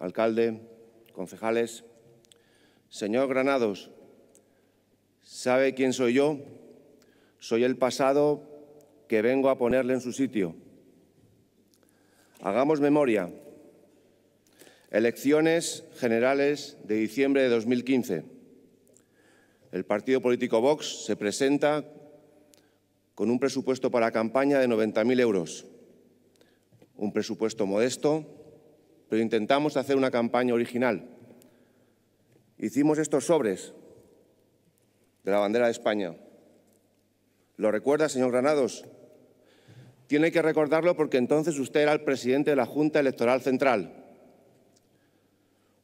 alcalde, concejales. Señor Granados, ¿sabe quién soy yo? Soy el pasado que vengo a ponerle en su sitio. Hagamos memoria. Elecciones generales de diciembre de 2015. El partido político Vox se presenta con un presupuesto para campaña de 90.000 euros. Un presupuesto modesto pero intentamos hacer una campaña original. Hicimos estos sobres de la bandera de España. ¿Lo recuerda, señor Granados? Tiene que recordarlo porque entonces usted era el presidente de la Junta Electoral Central.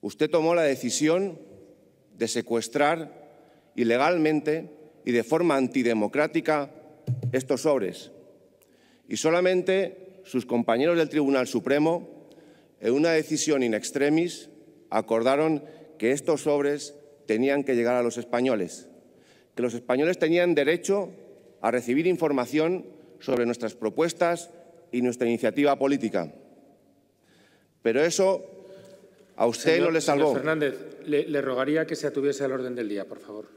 Usted tomó la decisión de secuestrar ilegalmente y de forma antidemocrática estos sobres. Y solamente sus compañeros del Tribunal Supremo en una decisión in extremis, acordaron que estos sobres tenían que llegar a los españoles, que los españoles tenían derecho a recibir información sobre nuestras propuestas y nuestra iniciativa política. Pero eso a usted no le salvó. Señor Fernández, le rogaría que se atuviese al orden del día, por favor.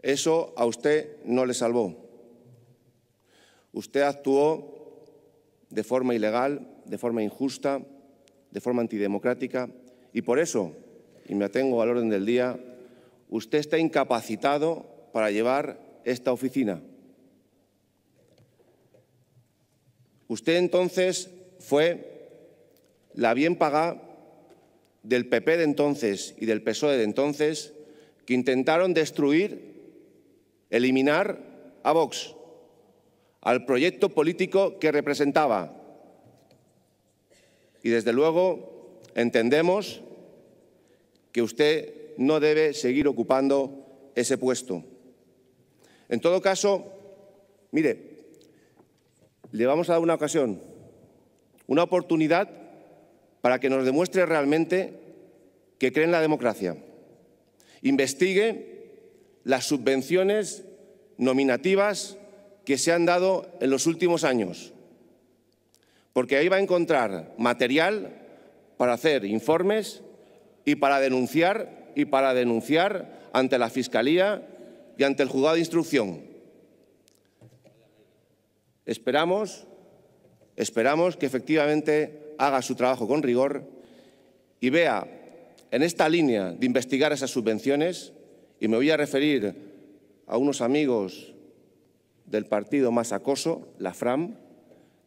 Eso a usted no le salvó. Usted actuó de forma ilegal, de forma injusta, de forma antidemocrática y por eso, y me atengo al orden del día, usted está incapacitado para llevar esta oficina. Usted entonces fue la bien pagada del PP de entonces y del PSOE de entonces que intentaron destruir, eliminar a Vox, al proyecto político que representaba. Y desde luego entendemos que usted no debe seguir ocupando ese puesto. En todo caso, mire, le vamos a dar una ocasión, una oportunidad para que nos demuestre realmente que cree en la democracia. Investigue las subvenciones nominativas que se han dado en los últimos años porque ahí va a encontrar material para hacer informes y para denunciar y para denunciar ante la Fiscalía y ante el juzgado de instrucción. Esperamos, esperamos que efectivamente haga su trabajo con rigor y vea en esta línea de investigar esas subvenciones, y me voy a referir a unos amigos del partido más acoso, la FRAM,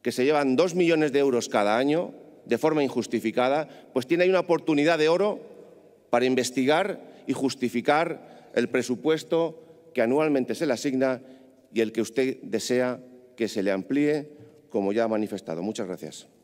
que se llevan dos millones de euros cada año de forma injustificada, pues tiene ahí una oportunidad de oro para investigar y justificar el presupuesto que anualmente se le asigna y el que usted desea que se le amplíe, como ya ha manifestado. Muchas gracias.